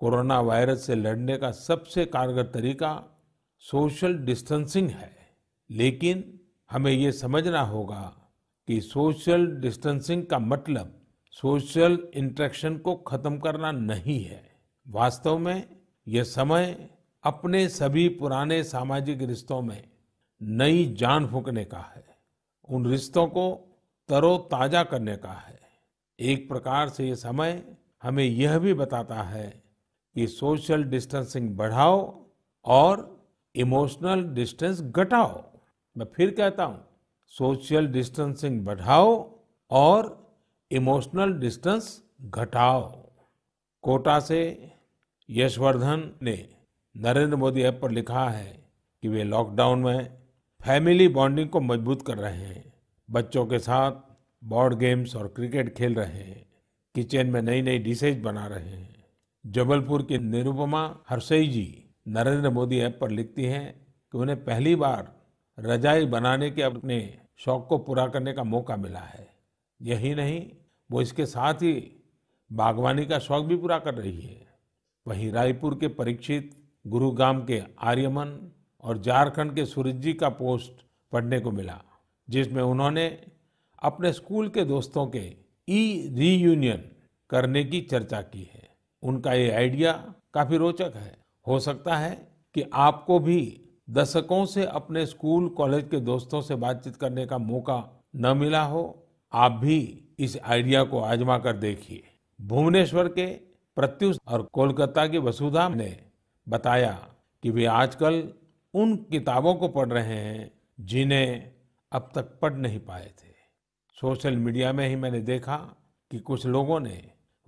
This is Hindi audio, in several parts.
कोरोना वायरस से लड़ने का सबसे कारगर तरीका सोशल डिस्टेंसिंग है लेकिन हमें ये समझना होगा कि सोशल डिस्टेंसिंग का मतलब सोशल इंट्रैक्शन को खत्म करना नहीं है वास्तव में यह समय अपने सभी पुराने सामाजिक रिश्तों में नई जान फूकने का है उन रिश्तों को तरोताजा करने का है एक प्रकार से ये समय हमें यह भी बताता है ये सोशल डिस्टेंसिंग बढ़ाओ और इमोशनल डिस्टेंस घटाओ मैं फिर कहता हूं सोशल डिस्टेंसिंग बढ़ाओ और इमोशनल डिस्टेंस घटाओ कोटा से यशवर्धन ने नरेंद्र मोदी ऐप पर लिखा है कि वे लॉकडाउन में फैमिली बॉन्डिंग को मजबूत कर रहे हैं बच्चों के साथ बोर्ड गेम्स और क्रिकेट खेल रहे हैं किचन में नई नई डिशेज बना रहे हैं जबलपुर की निरुपमा हरसई जी नरेंद्र मोदी ऐप पर लिखती हैं कि उन्हें पहली बार रजाई बनाने के अपने शौक को पूरा करने का मौका मिला है यही नहीं वो इसके साथ ही बागवानी का शौक भी पूरा कर रही है वहीं रायपुर के परीक्षित गुरुग्राम के आर्यमन और झारखंड के सूरज जी का पोस्ट पढ़ने को मिला जिसमें उन्होंने अपने स्कूल के दोस्तों के ई रीयूनियन करने की चर्चा की है उनका ये आइडिया काफी रोचक है हो सकता है कि आपको भी दशकों से अपने स्कूल कॉलेज के दोस्तों से बातचीत करने का मौका न मिला हो आप भी इस आइडिया को आजमा कर देखिए भुवनेश्वर के प्रत्युष और कोलकाता की वसुधा ने बताया कि वे आजकल उन किताबों को पढ़ रहे हैं जिन्हें अब तक पढ़ नहीं पाए थे सोशल मीडिया में ही मैंने देखा कि कुछ लोगों ने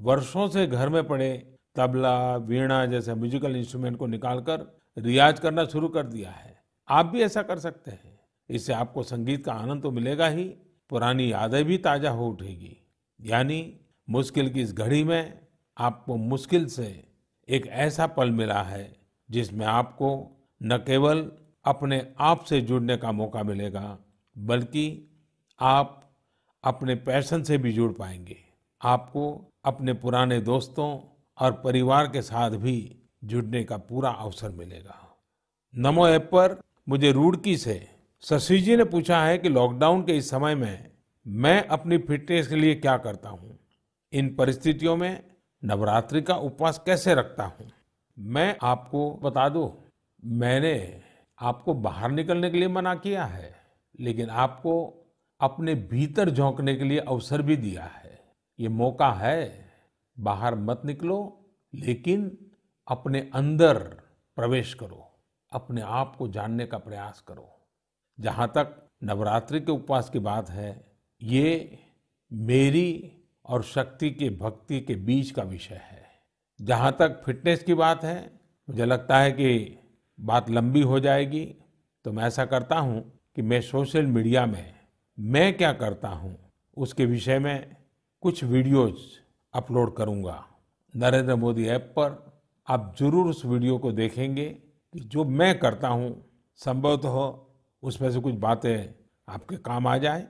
वर्षों से घर में पड़े तबला वीणा जैसे म्यूजिकल इंस्ट्रूमेंट को निकालकर रियाज करना शुरू कर दिया है आप भी ऐसा कर सकते हैं इससे आपको संगीत का आनंद तो मिलेगा ही पुरानी यादें भी ताज़ा हो उठेगी यानी मुश्किल की इस घड़ी में आपको मुश्किल से एक ऐसा पल मिला है जिसमें आपको न केवल अपने आप से जुड़ने का मौका मिलेगा बल्कि आप अपने पैशन से भी जुड़ पाएंगे आपको अपने पुराने दोस्तों और परिवार के साथ भी जुड़ने का पूरा अवसर मिलेगा नमो ऐप पर मुझे रुड़की से शशि जी ने पूछा है कि लॉकडाउन के इस समय में मैं अपनी फिटनेस के लिए क्या करता हूँ इन परिस्थितियों में नवरात्रि का उपवास कैसे रखता हूँ मैं आपको बता दू मैंने आपको बाहर निकलने के लिए मना किया है लेकिन आपको अपने भीतर झोंकने के लिए अवसर भी दिया है ये मौका है बाहर मत निकलो लेकिन अपने अंदर प्रवेश करो अपने आप को जानने का प्रयास करो जहाँ तक नवरात्रि के उपवास की बात है ये मेरी और शक्ति के भक्ति के बीच का विषय है जहाँ तक फिटनेस की बात है मुझे लगता है कि बात लंबी हो जाएगी तो मैं ऐसा करता हूँ कि मैं सोशल मीडिया में मैं क्या करता हूँ उसके विषय में कुछ वीडियोज अपलोड करूंगा नरेंद्र मोदी ऐप पर आप जरूर उस वीडियो को देखेंगे कि जो मैं करता हूँ संभवतः तो हो उसमें से कुछ बातें आपके काम आ जाए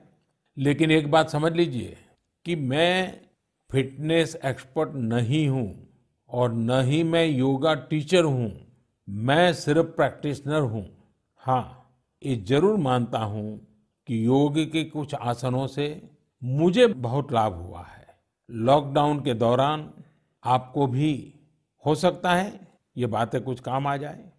लेकिन एक बात समझ लीजिए कि मैं फिटनेस एक्सपर्ट नहीं हूँ और न ही मैं योगा टीचर हूँ मैं सिर्फ प्रैक्टिशनर हूँ हाँ ये जरूर मानता हूँ कि योग के कुछ आसनों से मुझे बहुत लाभ हुआ लॉकडाउन के दौरान आपको भी हो सकता है ये बातें कुछ काम आ जाए